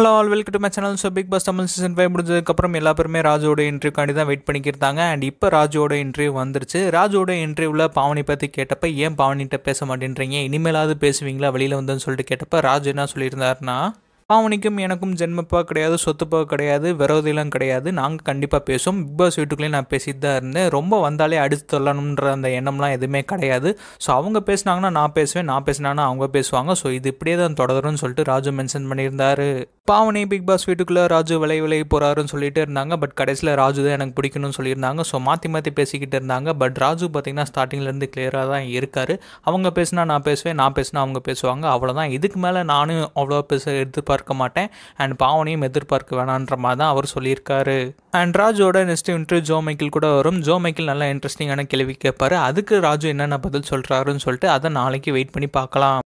hello all welcome to my channel so Bigg Boss Tamil season five முடிஞ்சதுக்கப்புறம் எல்லா பேருமே ராஜோட இன்டர்வியூக்காண்டி தான் வெயிட் பண்ணிக்கிறாங்க அண்ட் இப்போ ராஜோட இன்டர்வியூ வந்துருச்சு ராஜோட இன்டர்வியூவில் பாவனி பற்றி கேட்டப்ப ஏன் பாவனிகிட்ட பேச மாட்டேன்றீங்க இனிமேலாவது பேசுவீங்களா வெளியில் வந்துன்னு சொல்லிட்டு கேட்டப்ப ராஜ் என்ன சொல்லியிருந்தாருன்னா பாவனிக்கும் எனக்கும் ஜென்மப்பா கிடையாது சொத்துப்பா கிடையாது விரோதிலாம் கிடையாது நாங்கள் கண்டிப்பாக பேசுவோம் பிக் பாஸ் வீட்டுக்குள்ளேயே நான் பேசிட்டு தான் இருந்தேன் ரொம்ப வந்தாலே அடித்து தொல்லணுன்ற அந்த எண்ணம்லாம் எதுவுமே கிடையாது ஸோ அவங்க பேசினாங்கன்னா நான் பேசுவேன் நான் பேசினாங்கன்னா அவங்க பேசுவாங்க ஸோ இது இப்படியே தான் தொடரும்னு சொல்லிட்டு ராஜு மென்ஷன் பண்ணியிருந்தாரு பாவனை பிக் பாஸ் வீட்டுக்குள்ளே ராஜு விலை விலை போகிறாருன்னு சொல்லிட்டு இருந்தாங்க பட் கடைசியில் ராஜு தான் எனக்கு பிடிக்கணும்னு சொல்லியிருந்தாங்க ஸோ மாற்றி மாற்றி பேசிக்கிட்டு இருந்தாங்க பட் ராஜு பார்த்திங்கன்னா ஸ்டார்டிங்லேருந்து கிளியராக தான் இருக்கார் அவங்க பேசினா நான் பேசுவேன் நான் பேசினா அவங்க பேசுவாங்க அவ்வளோதான் இதுக்கு மேலே நானும் அவ்வளோ பேச எதிர்பார்க்க மாட்டேன் அண்ட் பாவனையும் எதிர்பார்க்க வேணான்ற மாதிரி தான் அவர் சொல்லியிருக்காரு அண்ட் ராஜோட நெக்ஸ்ட் இன்ட்ரூ ஜோ மைக்கிள் கூட வரும் ஜோ மைக்கிள் நல்லா இன்ட்ரெஸ்டிங்கான கேள்வி கேட்பார் அதுக்கு ராஜு என்னென்ன பதில் சொல்கிறாருன்னு சொல்லிட்டு அதை நாளைக்கு வெயிட் பண்ணி பார்க்கலாம்